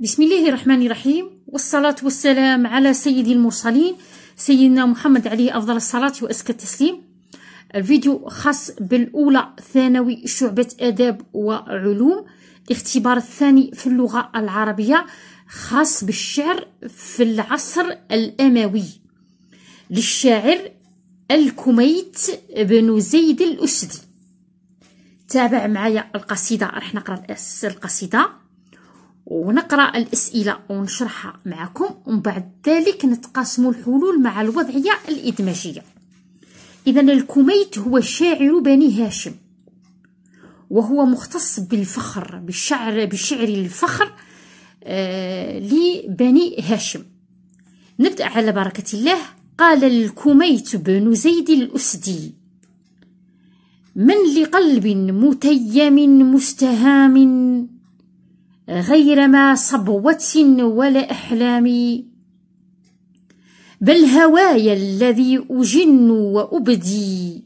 بسم الله الرحمن الرحيم والصلاة والسلام على سيد المرسلين سيدنا محمد عليه أفضل الصلاة وأزكى التسليم الفيديو خاص بالأولى ثانوي شعبة آداب وعلوم الاختبار الثاني في اللغة العربية خاص بالشعر في العصر الأموي للشاعر الكميت بن زيد الأسدي تابع معايا القصيدة راح نقرأ القصيدة ونقرا الاسئله ونشرحها معكم ومن بعد ذلك نتقاسموا الحلول مع الوضعيه الادماجيه اذا الكميت هو شاعر بني هاشم وهو مختص بالفخر بالشعر بشعر الفخر آه، لبني هاشم نبدا على بركه الله قال الكميت بن زيد الاسدي من لقلب متيم مستهام غير ما صبوة ولا أحلام بل هوايا الذي أجن وأبدي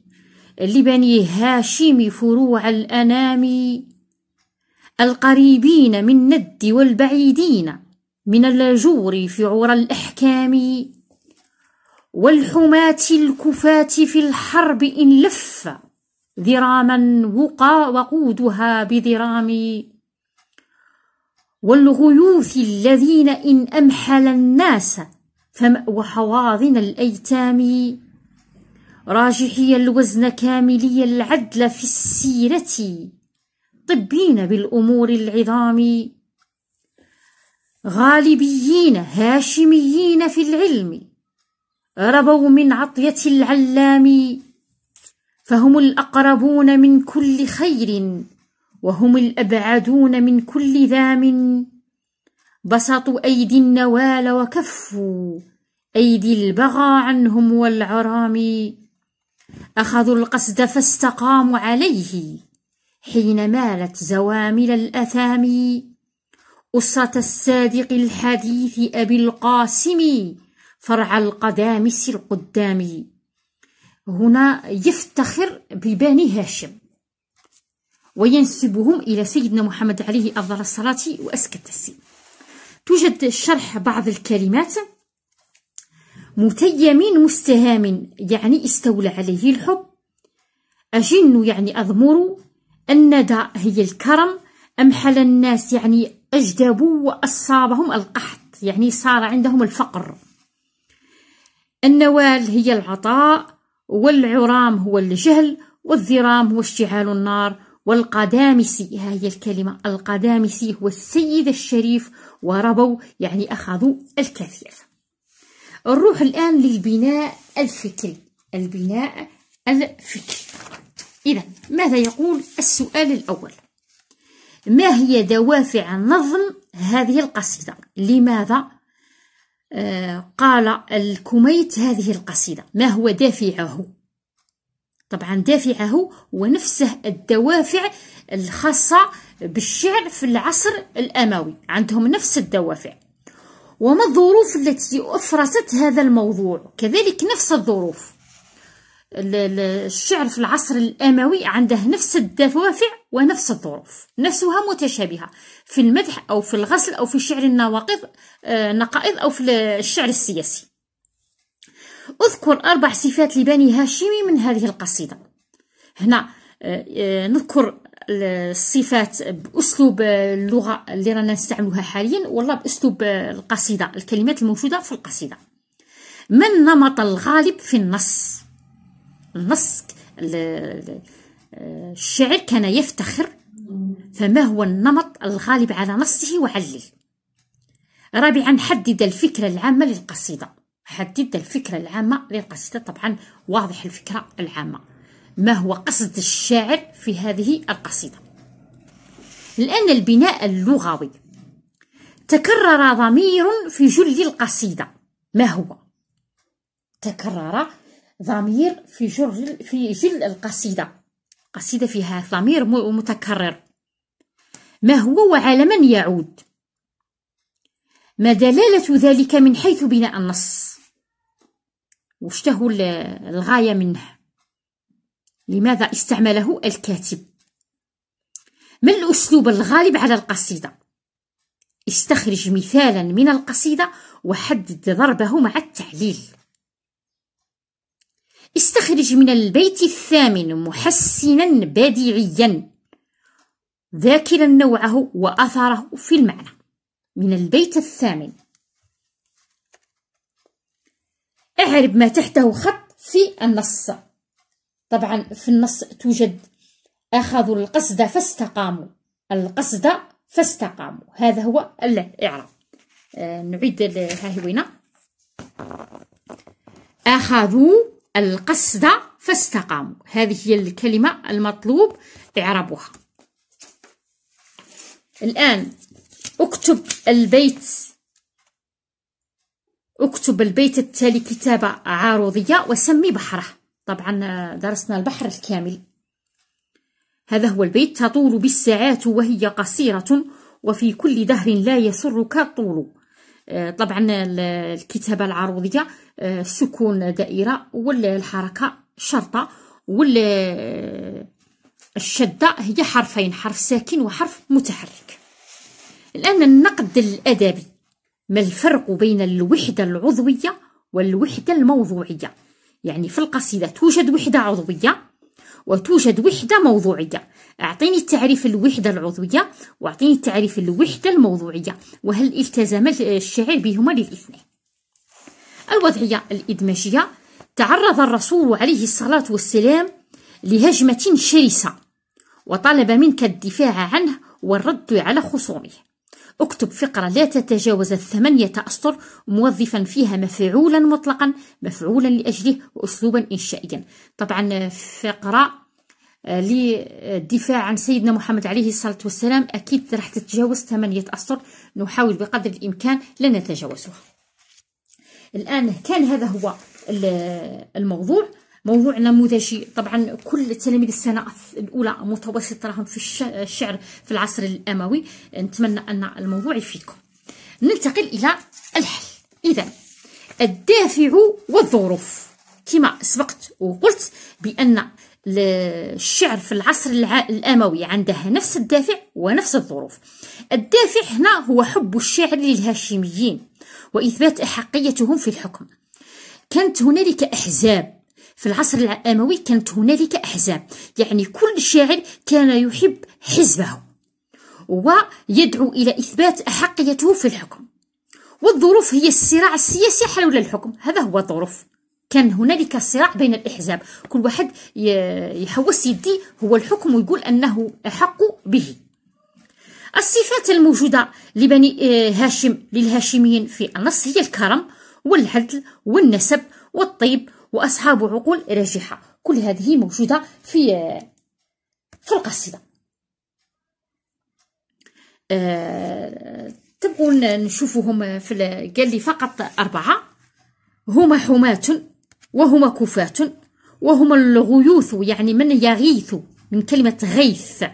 لبني هاشم فروع الأنام القريبين من ند والبعيدين من الجور عرى الأحكام والحماة الكفاة في الحرب إن لف ذراما وقودها بذرامي والغيوث الذين إن أمحل الناس فمأوى حواضن الأيتام راجحي الوزن كاملي العدل في السيرة طبين بالأمور العظام غالبيين هاشميين في العلم ربوا من عطية العلام فهم الأقربون من كل خير وهم الأبعدون من كل ذام بسطوا أيدي النوال وكفوا أيدي البغى عنهم والعرام أخذوا القصد فاستقاموا عليه حين مالت زوامل الأثام أسرة الصادق الحديث أبي القاسم فرع القدامس القدام هنا يفتخر ببني هاشم وينسبهم إلى سيدنا محمد عليه أفضل الصلاة وأزكى التسليم توجد شرح بعض الكلمات متيم مستهام يعني استولى عليه الحب أجن يعني أضمر الندى هي الكرم أمحل الناس يعني أجدبوا وأصابهم القحط يعني صار عندهم الفقر النوال هي العطاء والعرام هو الجهل والذرام هو اشتعال النار والقدامسي ها هي الكلمة القدامسي هو السيد الشريف وربوا يعني أخذوا الكثير نروح الآن للبناء الفكري البناء الفكري إذا ماذا يقول السؤال الأول ما هي دوافع نظم هذه القصيدة لماذا آه، قال الكميت هذه القصيدة ما هو دافعه طبعا دافعه ونفسه الدوافع الخاصة بالشعر في العصر الأموي عندهم نفس الدوافع وما الظروف التي أفرست هذا الموضوع كذلك نفس الظروف الشعر في العصر الأموي عنده نفس الدوافع ونفس الظروف نفسها متشابهة في المدح أو في الغسل أو في شعر النواقض آه، نقائض أو في الشعر السياسي أذكر أربع صفات لبني هاشمي من هذه القصيدة هنا آه، آه، نذكر الصفات بأسلوب اللغة اللي رانا نستعملها حاليا ولا بأسلوب القصيدة الكلمات الموجودة في القصيدة ما النمط الغالب في النص النص الشعر كان يفتخر فما هو النمط الغالب على نصه وعليه رابعا حدد الفكرة العامة للقصيدة حدد الفكرة العامة للقصيدة طبعا واضح الفكرة العامة ما هو قصد الشاعر في هذه القصيدة الآن البناء اللغوي تكرر ضمير في جل القصيدة ما هو تكرر ضمير في جل في جل القصيدة قصيدة فيها ضمير متكرر ما هو وعلى من يعود ما دلالة ذلك من حيث بناء النص وشته الغاية منه لماذا استعمله الكاتب ما الأسلوب الغالب على القصيدة استخرج مثالا من القصيدة وحدد ضربه مع التعليل استخرج من البيت الثامن محسنا بديعيا ذاكرا نوعه وأثره في المعنى من البيت الثامن اعرب ما تحته خط في النص طبعا في النص توجد أخذوا القصد فاستقاموا القصد فاستقاموا هذا هو الإعراب آه، نعيد ها هوينا أخذوا القصد فاستقاموا هذه هي الكلمة المطلوب إعرابها الآن اكتب البيت اكتب البيت التالي كتابة عارضية وسمي بحره طبعا آه، درسنا البحر الكامل هذا هو البيت تطول بالساعات وهي قصيرة وفي كل دهر لا يسرك طول آه، طبعا الكتابة العروضية السكون آه، دائرة والحركة شرطة والشدة هي حرفين حرف ساكن وحرف متحرك الآن النقد الأدبي ما الفرق بين الوحدة العضوية والوحدة الموضوعية يعني في القصيدة توجد وحدة عضوية وتوجد وحدة موضوعية أعطيني تعريف الوحدة العضوية وأعطيني تعريف الوحدة الموضوعية وهل التزم الشعر بهما للاثنين الوضعية الإدماجية تعرض الرسول عليه الصلاة والسلام لهجمة شرسة وطلب منك الدفاع عنه والرد على خصومه اكتب فقرة لا تتجاوز الثمانية أسطر موظفا فيها مفعولا مطلقا مفعولا لأجله وأسلوبا إنشائيا طبعا فقرة للدفاع آه، عن سيدنا محمد عليه الصلاة والسلام أكيد راح تتجاوز ثمانية أسطر نحاول بقدر الإمكان لا نتجاوزها الآن كان هذا هو الموضوع موضوع نموذجي طبعا كل تلاميذ السنة الأولى متوسط راهم في الشعر في العصر الأموي نتمنى أن الموضوع يفيدكم ننتقل إلى الحل إذا الدافع والظروف كما سبقت وقلت بأن الشعر في العصر الأموي عنده نفس الدافع ونفس الظروف الدافع هنا هو حب الشعر للهاشميين وإثبات أحقيتهم في الحكم كانت هنالك أحزاب في العصر الأموي كانت هنالك أحزاب يعني كل شاعر كان يحب حزبه ويدعو إلى إثبات أحقيته في الحكم والظروف هي الصراع السياسي حول الحكم هذا هو الظروف كان هنالك صراع بين الأحزاب كل واحد يحوس يدي هو الحكم ويقول أنه أحق به الصفات الموجودة لبني آه، هاشم للهاشميين في النص هي الكرم والعدل والنسب والطيب وأصحاب عقول راجحة كل هذه موجودة في في القصيدة آه، تبقوا نشوفهم في قال لي فقط أربعة هما حماة وهما كفاة وهما الغيوث يعني من يغيث من كلمة غيث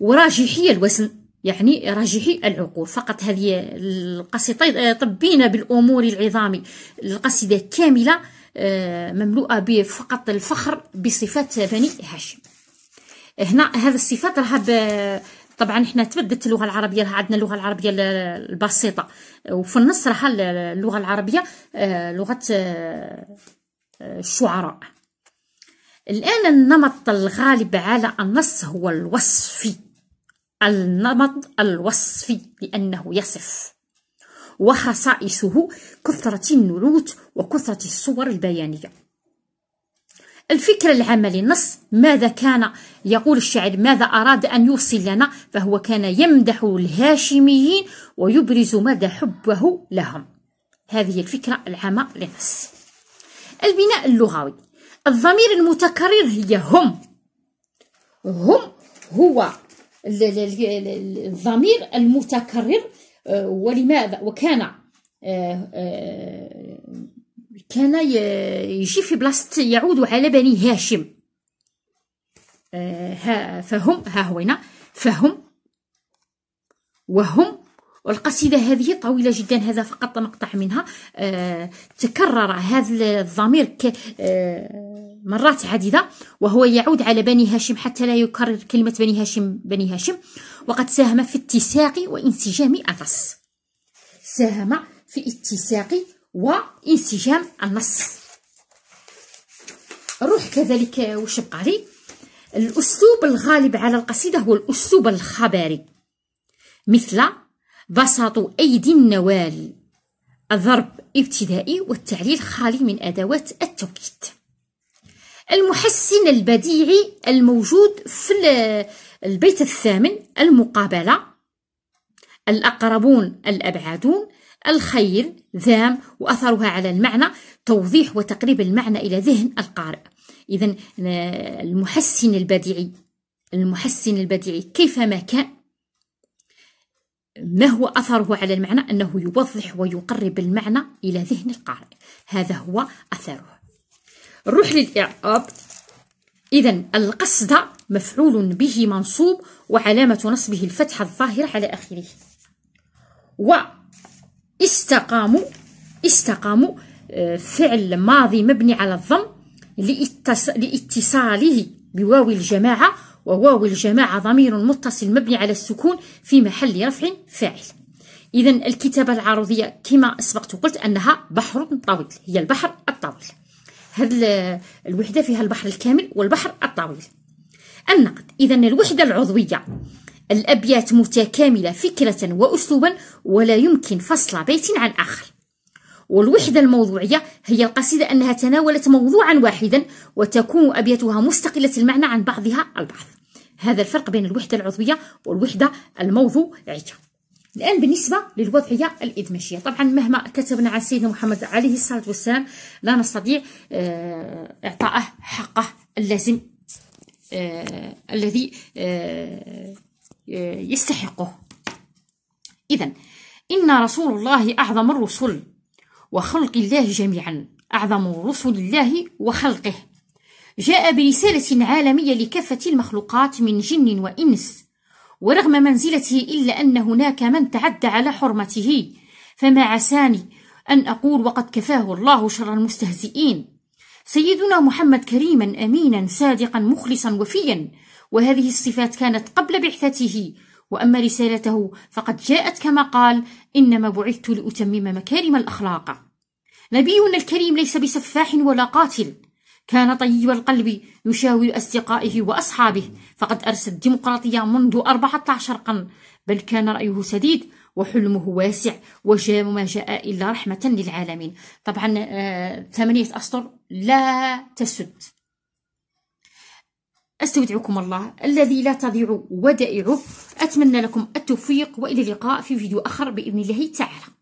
وراجحي الوزن يعني راجعي العقول فقط هذه القصيدة آه، طبينا بالأمور العظام القصيدة كاملة آه، مملوءة بفقط الفخر بصفات بني هاشم هنا هذه الصفات راها طبعا حنا تبدلت اللغه العربيه راه عندنا اللغه العربيه البسيطه وفي النص راها اللغه العربيه آه، لغه الشعراء الان النمط الغالب على النص هو الوصفي النمط الوصفي لأنه يصف وخصائصه كثرة النروت وكثرة الصور البيانية الفكرة العامة للنص ماذا كان يقول الشاعر ماذا أراد أن يوصل لنا فهو كان يمدح الهاشميين ويبرز مدى حبه لهم هذه الفكرة العامة للنص البناء اللغوي الضمير المتكرر هي هم هم هو الضمير المتكرر آه، ولماذا وكان آه، آه، كان يجي في بلاصة يعود على بني هاشم فهم ها هو هنا فهم وهم والقصيدة هذه طويلة جدا هذا فقط مقطع منها تكرر هذا الضمير مرات عديدة وهو يعود على بني هاشم حتى لا يكرر كلمة بني هاشم بني هاشم وقد ساهم في اتساق وانسجام النص ساهم في اتساق وانسجام النص روح كذلك وش بقى لي الأسلوب الغالب على القصيدة هو الأسلوب الخبري مثل بسط أيدي النوال الضرب ابتدائي والتعليل خالي من أدوات التوكيت المحسن البديعي الموجود في البيت الثامن المقابلة الأقربون الأبعدون الخير ذام وأثرها على المعنى توضيح وتقريب المعنى إلى ذهن القارئ إذا المحسن البديعي المحسن البديعي كيفما كان ما هو أثره على المعنى أنه يوضح ويقرب المعنى إلى ذهن القارئ هذا هو أثره نروح للإعراب إذا القصد مفعول به منصوب وعلامة نصبه الفتحة الظاهرة على آخره واستقاموا استقام آه، فعل ماضي مبني على الضم لاتصاله بواو الجماعة وواو الجماعة ضمير متصل مبني على السكون في محل رفع فاعل إذا الكتابة العرضية كما أسبقت قلت أنها بحر طويل هي البحر الطويل هاد الوحدة فيها البحر الكامل والبحر الطويل النقد إذا الوحدة العضوية الأبيات متكاملة فكرة وأسلوبا ولا يمكن فصل بيت عن آخر والوحدة الموضوعية هي القصيدة أنها تناولت موضوعا واحدا وتكون أبياتها مستقلة المعنى عن بعضها البعض هذا الفرق بين الوحدة العضوية والوحدة الموضوعية الآن بالنسبة للوضعية الإدماجية طبعا مهما كتبنا عن سيدنا محمد عليه الصلاة والسلام لا نستطيع آه، إعطاءه حقه اللازم آه، الذي آه، يستحقه إذا إن رسول الله أعظم الرسل وخلق الله جميعا أعظم رسل الله وخلقه جاء برسالة عالمية لكافة المخلوقات من جن وإنس ورغم منزلته إلا أن هناك من تعدى على حرمته فما عساني أن أقول وقد كفاه الله شر المستهزئين سيدنا محمد كريما أمينا صادقا مخلصا وفيا وهذه الصفات كانت قبل بعثته وأما رسالته فقد جاءت كما قال إنما بعثت لأتمم مكارم الأخلاق نبينا الكريم ليس بسفاح ولا قاتل كان طيب القلب يشاور أصدقائه وأصحابه فقد أرسل الديمقراطية منذ 14 قرن بل كان رأيه سديد وحلمه واسع وجاء ما جاء إلا رحمة للعالمين طبعا آه، ثمانية أسطر لا تسد أستودعكم الله الذي لا تضيع ودائعه أتمنى لكم التوفيق وإلى اللقاء في فيديو آخر بإذن الله تعالى